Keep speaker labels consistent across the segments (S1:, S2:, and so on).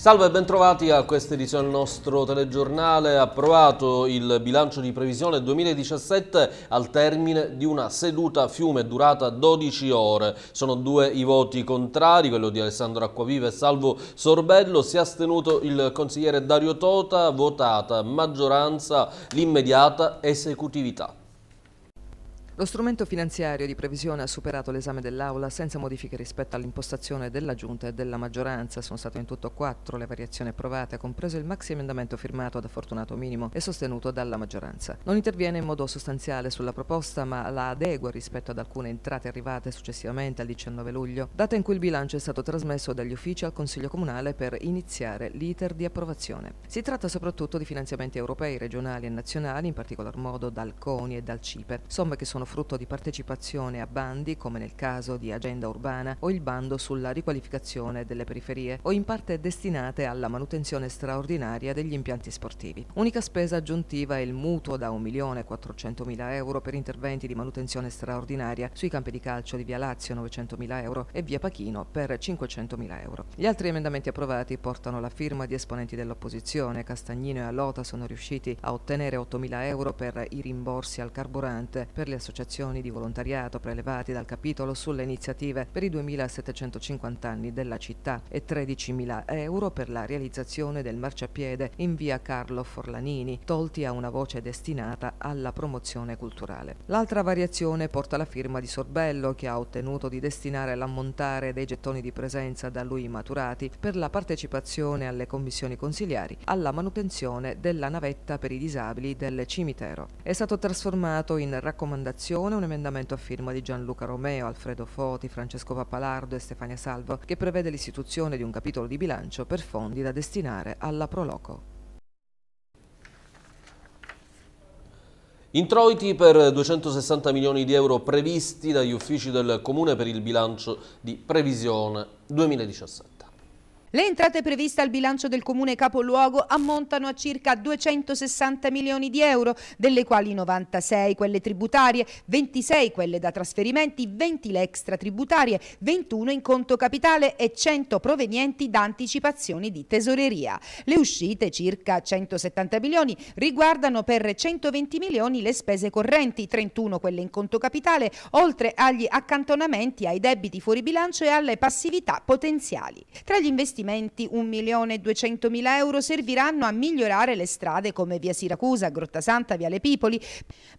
S1: Salve e bentrovati a questa edizione del nostro telegiornale. Approvato il bilancio di previsione 2017 al termine di una seduta a fiume durata 12 ore. Sono due i voti contrari, quello di Alessandro Acquavive e Salvo Sorbello. Si è astenuto il consigliere Dario Tota, votata maggioranza l'immediata esecutività.
S2: Lo strumento finanziario di previsione ha superato l'esame dell'Aula senza modifiche rispetto all'impostazione della Giunta e della maggioranza. Sono state in tutto quattro le variazioni approvate, compreso il maxi emendamento firmato da Fortunato Minimo e sostenuto dalla maggioranza. Non interviene in modo sostanziale sulla proposta, ma la adegua rispetto ad alcune entrate arrivate successivamente al 19 luglio, data in cui il bilancio è stato trasmesso dagli uffici al Consiglio Comunale per iniziare l'iter di approvazione. Si tratta soprattutto di finanziamenti europei, regionali e nazionali, in particolar modo dal CONI e dal CIPE, somme che sono frutto di partecipazione a bandi, come nel caso di Agenda Urbana o il bando sulla riqualificazione delle periferie, o in parte destinate alla manutenzione straordinaria degli impianti sportivi. Unica spesa aggiuntiva è il mutuo da 1.400.000 euro per interventi di manutenzione straordinaria sui campi di calcio di Via Lazio 900.000 euro e Via Pachino per 500.000 euro. Gli altri emendamenti approvati portano la firma di esponenti dell'opposizione. Castagnino e Alota sono riusciti a ottenere 8.000 euro per i rimborsi al carburante per le associazioni associazioni di volontariato prelevati dal capitolo sulle iniziative per i 2.750 anni della città e 13.000 euro per la realizzazione del marciapiede in via Carlo Forlanini, tolti a una voce destinata alla promozione culturale. L'altra variazione porta la firma di Sorbello che ha ottenuto di destinare l'ammontare dei gettoni di presenza da lui maturati per la partecipazione alle commissioni consiliari alla manutenzione della navetta per i disabili del cimitero. È stato trasformato in raccomandazione votazione un emendamento a firma di Gianluca Romeo, Alfredo Foti, Francesco Pappalardo e Stefania Salvo che prevede l'istituzione di un capitolo di bilancio per fondi da destinare alla Proloco.
S1: Introiti per 260 milioni di euro previsti dagli uffici del Comune per il bilancio di previsione 2017.
S3: Le entrate previste al bilancio del comune capoluogo ammontano a circa 260 milioni di euro, delle quali 96 quelle tributarie, 26 quelle da trasferimenti, 20 le extra tributarie, 21 in conto capitale e 100 provenienti da anticipazioni di tesoreria. Le uscite, circa 170 milioni, riguardano per 120 milioni le spese correnti, 31 quelle in conto capitale, oltre agli accantonamenti ai debiti fuori bilancio e alle passività potenziali. Tra gli investimenti investimenti 1.200.000 euro serviranno a migliorare le strade come via Siracusa, Grotta Santa, via Le Pipoli.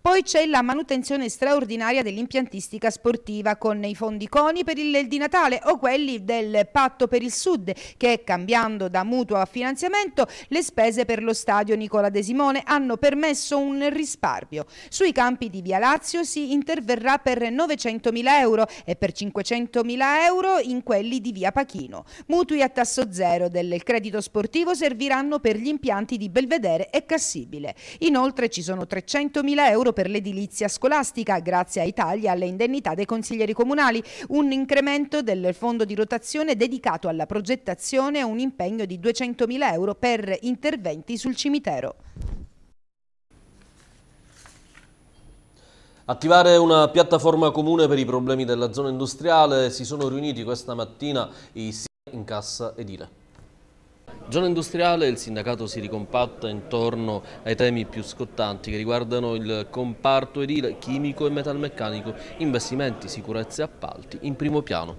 S3: Poi c'è la manutenzione straordinaria dell'impiantistica sportiva con i fondi CONI per il di Natale o quelli del Patto per il Sud che cambiando da mutuo a finanziamento le spese per lo stadio Nicola De Simone hanno permesso un risparmio. Sui campi di Via Lazio si interverrà per 900.000 euro e per 500.000 euro in quelli di Via Pachino. Mutui a tassazione tasso zero del credito sportivo serviranno per gli impianti di Belvedere e Cassibile. Inoltre ci sono 300.000 euro per l'edilizia scolastica, grazie ai tagli alle indennità dei consiglieri comunali, un incremento del fondo di rotazione dedicato alla progettazione e un impegno di 200.000 euro per interventi sul cimitero.
S1: Attivare una piattaforma comune per i problemi della zona industriale, si sono riuniti questa mattina i in cassa edile. Giorno industriale, il sindacato si ricompatta intorno ai temi più scottanti che riguardano il comparto edile, chimico e metalmeccanico, investimenti, sicurezza e appalti in primo piano.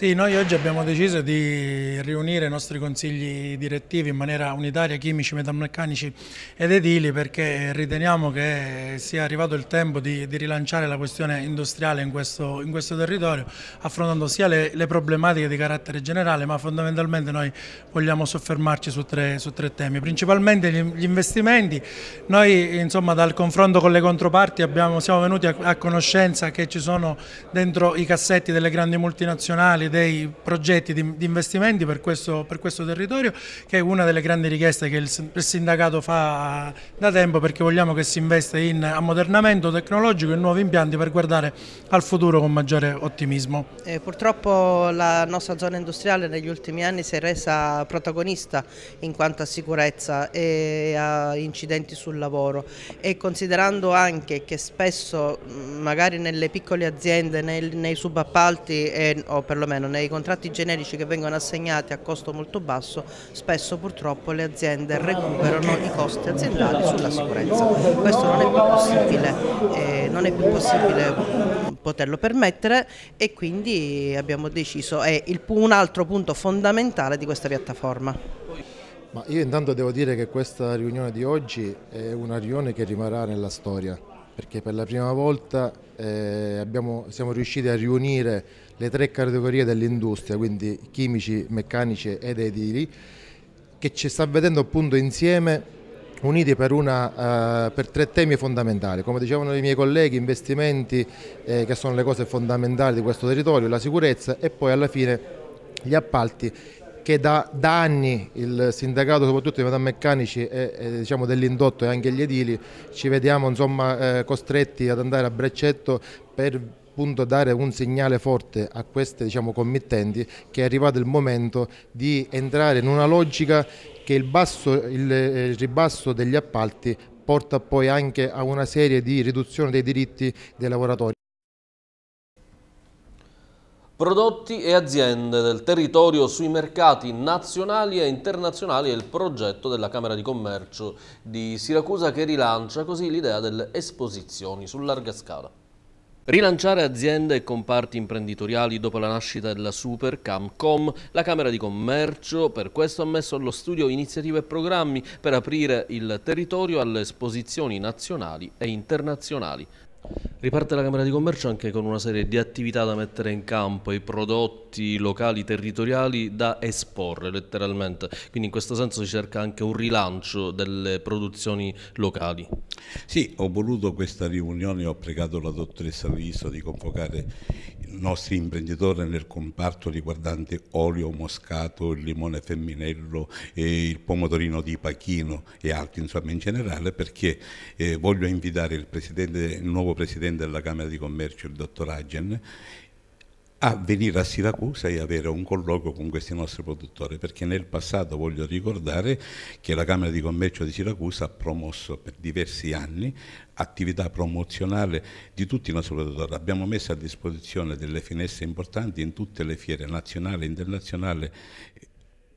S4: Sì, noi oggi abbiamo deciso di riunire i nostri consigli direttivi in maniera unitaria, chimici, metalmeccanici ed edili perché riteniamo che sia arrivato il tempo di, di rilanciare la questione industriale in questo, in questo territorio affrontando sia le, le, problematiche di carattere generale ma fondamentalmente noi vogliamo soffermarci su tre, su tre temi, principalmente gli, gli, investimenti. Noi insomma dal confronto con le controparti abbiamo, siamo venuti a, a conoscenza che ci sono dentro i cassetti delle grandi multinazionali dei progetti di, di investimenti per questo, per questo, territorio che è una delle grandi richieste che il, il sindacato fa da tempo perché vogliamo che si investa in ammodernamento tecnologico e nuovi impianti per guardare al futuro con maggiore ottimismo.
S2: Eh, purtroppo la nostra zona industriale negli ultimi anni si è resa protagonista in quanto a sicurezza e a incidenti sul lavoro e considerando anche che spesso magari nelle piccole aziende, nei, nei subappalti eh, o perlomeno perlomeno nei contratti generici che vengono assegnati a costo molto basso, spesso purtroppo le aziende recuperano i costi aziendali sulla sicurezza. Questo non è più possibile, eh, non è più possibile poterlo permettere e quindi abbiamo deciso, è il, un altro punto fondamentale di questa piattaforma.
S4: Ma io intanto devo dire che questa riunione di oggi è una riunione che rimarrà nella storia, perché per la prima volta eh, abbiamo, siamo riusciti a riunire le tre categorie dell'industria, quindi chimici, meccanici ed edili, che ci sta vedendo appunto insieme uniti per, una, uh, per, tre temi fondamentali, come dicevano i miei colleghi, investimenti eh, che sono le cose fondamentali di questo territorio, la sicurezza e poi alla fine gli appalti che da, da anni il sindacato soprattutto dei metalmeccanici e, e diciamo dell'indotto e anche gli edili ci vediamo insomma, eh, costretti ad andare a Breccetto per appunto dare un segnale forte a queste diciamo, committenti che è arrivato il momento di entrare in una logica che il, basso, eh, il, ribasso degli appalti porta poi anche a una serie di riduzione dei diritti dei lavoratori.
S1: Prodotti e aziende del territorio sui mercati nazionali e internazionali è il progetto della Camera di Commercio di Siracusa che rilancia così l'idea delle esposizioni su larga scala. Rilanciare aziende e comparti imprenditoriali dopo la nascita della Super Camcom, la Camera di Commercio per questo ha messo allo studio iniziative e programmi per aprire il territorio alle esposizioni nazionali e internazionali. Riparte la Camera di Commercio anche con una serie di attività da mettere in campo, i prodotti locali, territoriali da esporre letteralmente, quindi in questo senso si cerca anche un rilancio delle produzioni locali.
S5: Sì, ho voluto questa riunione, ho pregato la dottoressa Luiso di convocare nostri imprenditori nel comparto riguardante olio moscato, il limone femminello, eh, il pomodorino di Pachino e altri insomma in generale perché eh, voglio invitare il, il, nuovo presidente della Camera di Commercio, il dottor Agen, a venire a Siracusa e avere un colloquio con questi nostri produttori, perché nel passato voglio ricordare che la Camera di Commercio di Siracusa ha promosso per diversi anni attività promozionale di tutti i nostri produttori. Abbiamo messo a disposizione delle finestre importanti in tutte le fiere nazionali e internazionali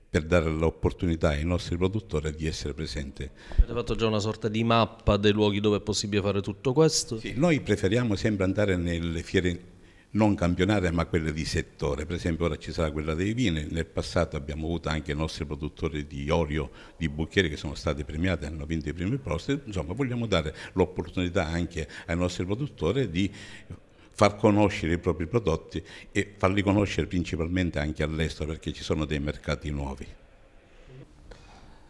S5: per dare l'opportunità ai nostri produttori di essere presenti. Avete fatto già una sorta di mappa
S1: dei luoghi dove è possibile fare tutto questo? Sì,
S5: noi preferiamo sempre andare nelle fiere non campionare ma quelle di settore, per esempio ora ci sarà quella dei vini, nel passato abbiamo avuto anche i nostri produttori di olio, di bucchieri che sono stati premiati, hanno vinto i primi posti, insomma vogliamo dare l'opportunità anche ai nostri produttori di far conoscere i propri prodotti e farli conoscere principalmente anche all'estero perché ci sono dei mercati nuovi.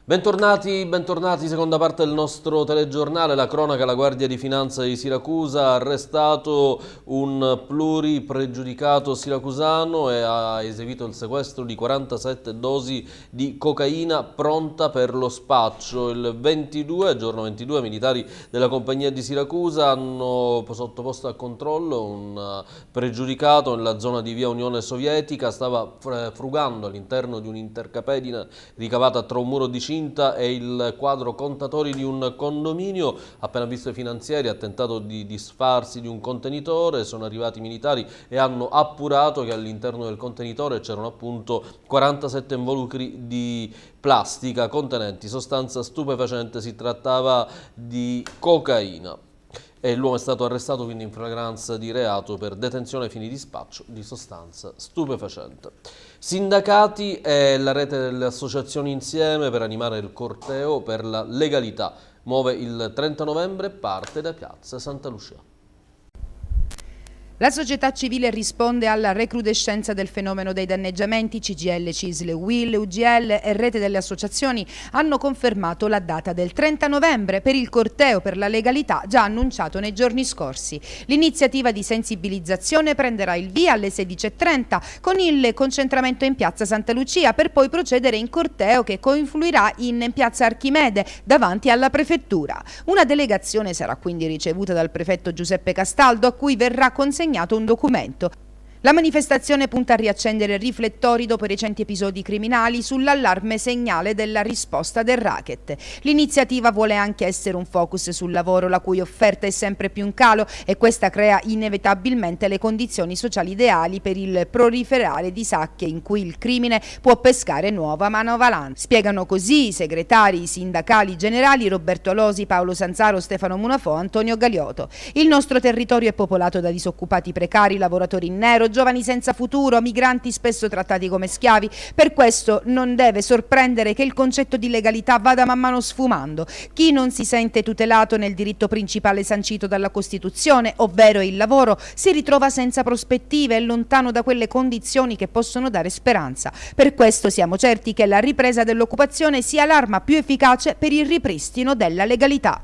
S1: Bentornati, bentornati, seconda parte del nostro telegiornale, la cronaca, la Guardia di Finanza di Siracusa ha arrestato un pluripregiudicato siracusano e ha eseguito il sequestro di 47 dosi di cocaina pronta per lo spaccio. Il 22, giorno 22, militari della compagnia di Siracusa hanno sottoposto a controllo un pregiudicato nella zona di via Unione Sovietica, stava eh, frugando all'interno di un'intercapedina ricavata tra un muro di cinema Cinta è il quadro contatori di un condominio, appena visto i finanzieri ha tentato di disfarsi di un contenitore, sono arrivati i militari e hanno appurato che all'interno del contenitore c'erano appunto 47 involucri di plastica contenenti sostanza stupefacente, si trattava di cocaina e l'uomo è stato arrestato quindi in fragranza di reato per detenzione a fini di spaccio di sostanza stupefacente. Sindacati e la rete delle associazioni insieme per animare il corteo per la legalità muove il 30 novembre e parte da piazza Santa Lucia.
S3: La società civile risponde alla recrudescenza del fenomeno dei danneggiamenti. CGL, CISL, UIL, UGL e Rete delle Associazioni hanno confermato la data del 30 novembre per il corteo per la legalità già annunciato nei giorni scorsi. L'iniziativa di sensibilizzazione prenderà il via alle 16.30 con il concentramento in piazza Santa Lucia per poi procedere in corteo che confluirà in piazza Archimede davanti alla prefettura. Una delegazione sarà quindi ricevuta dal prefetto Giuseppe Castaldo a cui verrà consegnata consegnato un documento la manifestazione punta a riaccendere riflettori dopo i recenti episodi criminali sull'allarme segnale della risposta del racket. L'iniziativa vuole anche essere un focus sul lavoro, la cui offerta è sempre più in calo e questa crea inevitabilmente le condizioni sociali ideali per il proliferare di sacche in cui il crimine può pescare nuova manovalanza. Spiegano così i segretari sindacali generali Roberto Alosi, Paolo Sanzaro, Stefano Munafò, Antonio Galioto. Il nostro territorio è popolato da disoccupati precari, lavoratori in nero, giovani senza futuro, migranti spesso trattati come schiavi. Per questo non deve sorprendere che il concetto di legalità vada man mano sfumando. Chi non si sente tutelato nel diritto principale sancito dalla Costituzione, ovvero il lavoro, si ritrova senza prospettive e lontano da quelle condizioni che possono dare speranza. Per questo siamo certi che la ripresa dell'occupazione sia l'arma più efficace per il ripristino della legalità.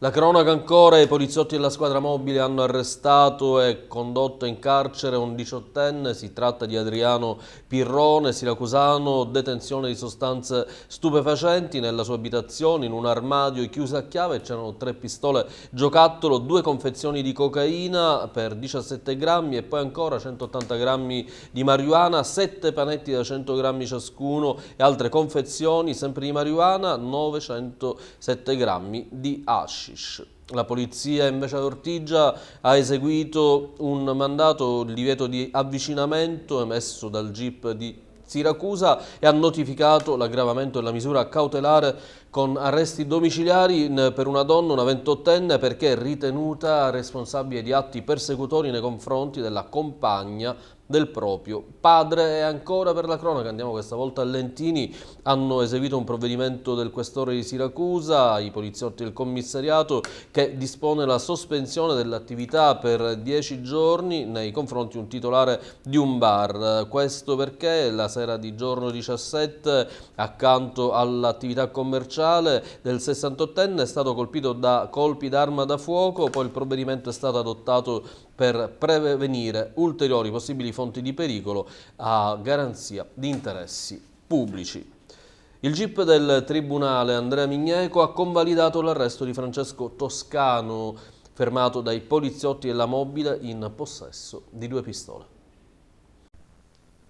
S1: La cronaca ancora, i poliziotti della squadra mobile hanno arrestato e condotto in carcere un diciottenne, si tratta di Adriano Pirrone, siracusano, detenzione di sostanze stupefacenti nella sua abitazione, in un armadio chiuso a chiave c'erano tre pistole giocattolo, due confezioni di cocaina per 17 grammi e poi ancora 180 grammi di marijuana, sette panetti da 100 grammi ciascuno e altre confezioni sempre di marijuana, 907 grammi di asci hashish. La polizia invece ad Ortigia ha eseguito un mandato il divieto di avvicinamento emesso dal GIP di Siracusa e ha notificato l'aggravamento della misura cautelare con arresti domiciliari per una donna, una 28enne, perché ritenuta responsabile di atti persecutori nei confronti della compagna del proprio padre. E ancora per la cronaca, andiamo questa volta a Lentini, hanno eseguito un provvedimento del questore di Siracusa, i poliziotti del commissariato, che dispone la sospensione dell'attività per 10 giorni nei confronti di un titolare di un bar. Questo perché la sera di giorno 17, accanto all'attività commerciale del 68enne, è stato colpito da colpi d'arma da fuoco, poi il provvedimento è stato adottato per prevenire ulteriori possibili fonti di pericolo a garanzia di interessi pubblici. Il GIP del Tribunale Andrea Migneco ha convalidato l'arresto di Francesco Toscano, fermato dai poliziotti e la mobile in possesso di due pistole.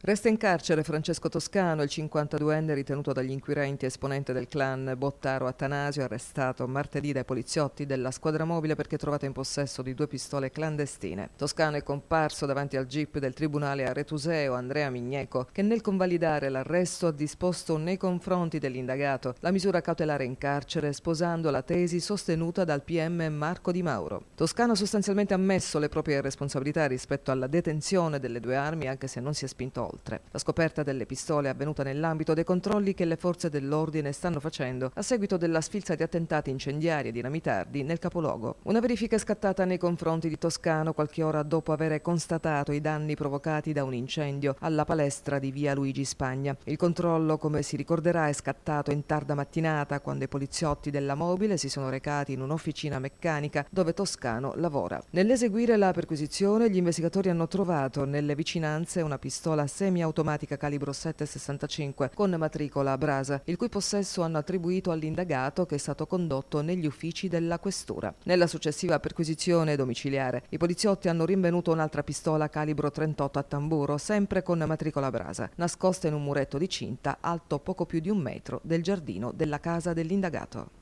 S2: Resta in carcere Francesco Toscano, il 52enne ritenuto dagli inquirenti esponente del clan Bottaro Atanasio, arrestato martedì dai poliziotti della squadra mobile perché trovato in possesso di due pistole clandestine. Toscano è comparso davanti al GIP del tribunale a Retuseo Andrea Migneco, che nel convalidare l'arresto ha disposto nei confronti dell'indagato la misura cautelare in carcere sposando la tesi sostenuta dal PM Marco Di Mauro. Toscano ha sostanzialmente ammesso le proprie responsabilità rispetto alla detenzione delle due armi anche se non si è spinto oltre oltre. La scoperta delle pistole è avvenuta nell'ambito dei controlli che le forze dell'ordine stanno facendo a seguito della sfilza di attentati incendiari e dinamitardi nel capoluogo. Una verifica è scattata nei confronti di Toscano qualche ora dopo aver constatato i danni provocati da un incendio alla palestra di via Luigi Spagna. Il controllo, come si ricorderà, è scattato in tarda mattinata quando i poliziotti della mobile si sono recati in un'officina meccanica dove Toscano lavora. Nell'eseguire la perquisizione gli investigatori hanno trovato nelle vicinanze una pistola semiautomatica calibro 7,65 con matricola Brasa, il cui possesso hanno attribuito all'indagato che è stato condotto negli uffici della Questura. Nella successiva perquisizione domiciliare, i poliziotti hanno rinvenuto un'altra pistola calibro 38 a tamburo, sempre con matricola Brasa, nascosta in un muretto di cinta alto poco più di un metro del giardino della casa dell'indagato.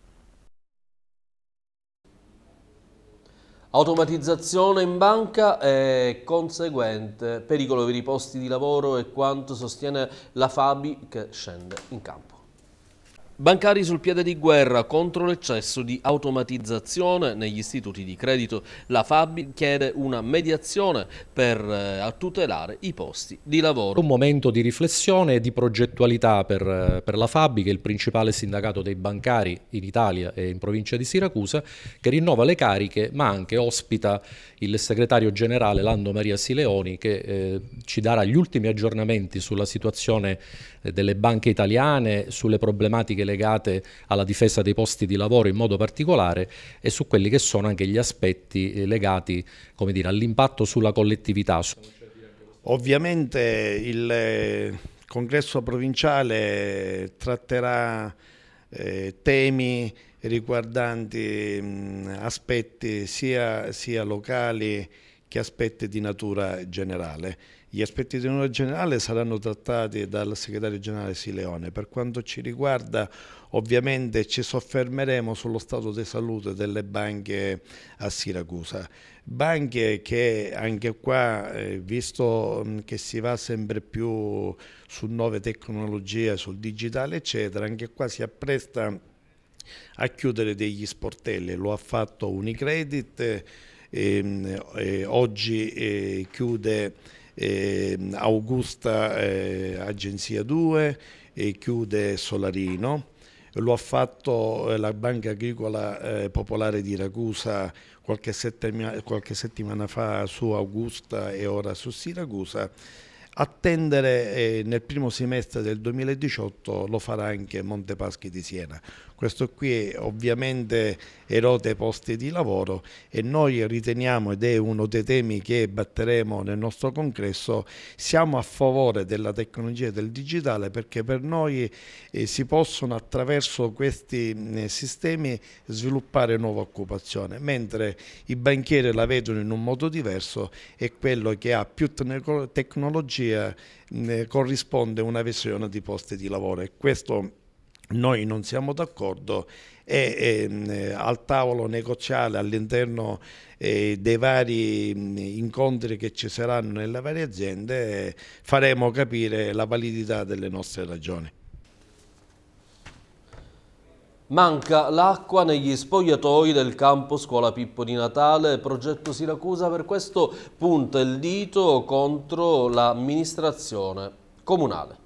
S1: Automatizzazione in banca e conseguente pericolo per i posti di lavoro e quanto sostiene la Fabi che scende in campo. Bancari sul piede di guerra contro l'eccesso di automatizzazione negli istituti di credito. La Fabi chiede una mediazione per eh, tutelare i posti di lavoro. Un momento di riflessione e di progettualità per, eh, per, la Fabi, che è il principale sindacato dei bancari in Italia e in provincia di Siracusa, che rinnova le cariche ma anche ospita il segretario generale Lando Maria Sileoni che eh, ci darà gli ultimi aggiornamenti sulla situazione eh, delle banche italiane, sulle problematiche legate alla difesa dei posti di lavoro in modo particolare e su quelli che sono anche gli aspetti eh, legati all'impatto sulla collettività.
S4: Ovviamente il eh, congresso provinciale tratterà eh, temi riguardanti mh, aspetti sia, sia locali che aspetti di natura generale. Gli aspetti di natura generale saranno trattati dal segretario generale Sileone. Per quanto ci riguarda, ovviamente ci soffermeremo sullo stato di salute delle banche a Siracusa. Banche che anche qua, eh, visto mm, che si va sempre più su nuove tecnologie, sul digitale, eccetera, anche qua si appresta a chiudere degli sportelli. Lo ha fatto Unicredit ehm, eh, oggi eh, chiude ehm, eh, Augusta Agenzia 2 e chiude Solarino. Lo ha fatto eh, la Banca Agricola eh, Popolare di Ragusa qualche settimana, qualche settimana fa su Augusta e ora su Siracusa attendere eh, nel primo semestre del 2018 lo farà anche Montepaschi di Siena. Questo qui è, ovviamente erode posti di lavoro e noi riteniamo, ed è uno dei temi che batteremo nel nostro congresso, siamo a favore della tecnologia e del digitale perché per noi eh, si possono attraverso questi eh, sistemi sviluppare nuova occupazione, mentre i banchieri la vedono in un modo diverso e quello che ha più tecnologia eh, corrisponde a una visione di posti di lavoro e questo noi non siamo d'accordo e, e ehm, al tavolo negoziale all'interno eh, dei vari mh, incontri che ci saranno nelle varie aziende faremo capire la validità delle nostre ragioni. Manca l'acqua negli
S1: spogliatoi del campo Scuola Pippo di Natale, progetto Siracusa per questo punta il dito contro l'amministrazione comunale.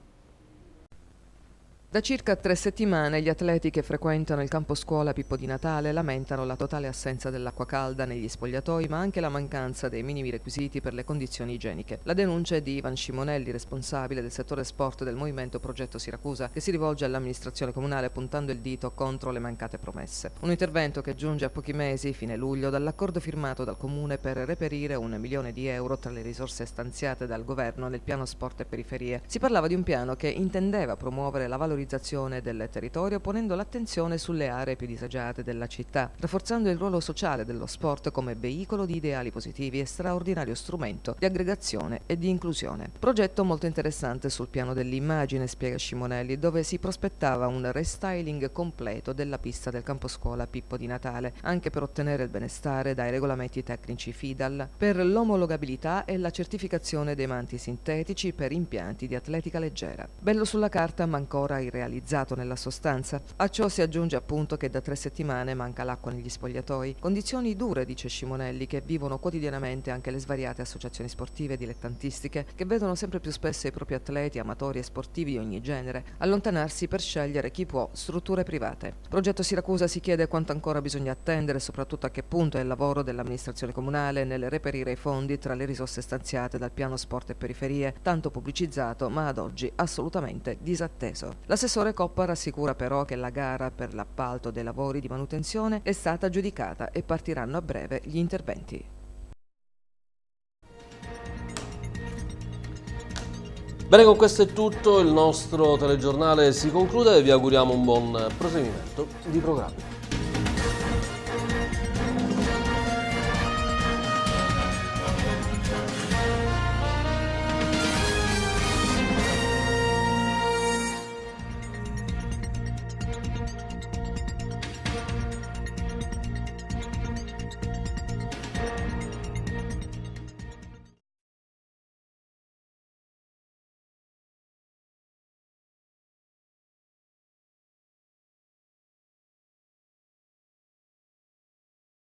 S2: Da circa tre settimane gli atleti che frequentano il campo scuola Pippo di Natale lamentano la totale assenza dell'acqua calda negli spogliatoi ma anche la mancanza dei minimi requisiti per le condizioni igieniche. La denuncia è di Ivan Scimonelli, responsabile del settore sport del movimento Progetto Siracusa, che si rivolge all'amministrazione comunale puntando il dito contro le mancate promesse. Un intervento che giunge a pochi mesi, fine luglio, dall'accordo firmato dal comune per reperire un milione di euro tra le risorse stanziate dal governo nel piano sport e periferie. Si parlava di un piano che intendeva promuovere la valorizzazione valorizzazione del territorio ponendo l'attenzione sulle aree più disagiate della città, rafforzando il ruolo sociale dello sport come veicolo di ideali positivi e straordinario strumento di aggregazione e di inclusione. Progetto molto interessante sul piano dell'immagine, spiega Scimonelli, dove si prospettava un restyling completo della pista del campo scuola Pippo di Natale, anche per ottenere il benestare dai regolamenti tecnici FIDAL, per l'omologabilità e la certificazione dei manti sintetici per impianti di atletica leggera. Bello sulla carta ma ancora il realizzato nella sostanza. A ciò si aggiunge appunto che da tre settimane manca l'acqua negli spogliatoi. Condizioni dure, dice Scimonelli, che vivono quotidianamente anche le svariate associazioni sportive e dilettantistiche, che vedono sempre più spesso i propri atleti, amatori e sportivi di ogni genere, allontanarsi per scegliere chi può strutture private. Progetto Siracusa si chiede quanto ancora bisogna attendere e soprattutto a che punto è il lavoro dell'amministrazione comunale nel reperire i fondi tra le risorse stanziate dal piano sport e periferie, tanto pubblicizzato ma ad oggi assolutamente disatteso. La L'assessore Coppa rassicura però che la gara per l'appalto dei lavori di manutenzione è stata giudicata e partiranno a breve gli interventi. Bene,
S1: con questo è tutto, il nostro telegiornale si conclude e vi auguriamo un buon proseguimento di programma.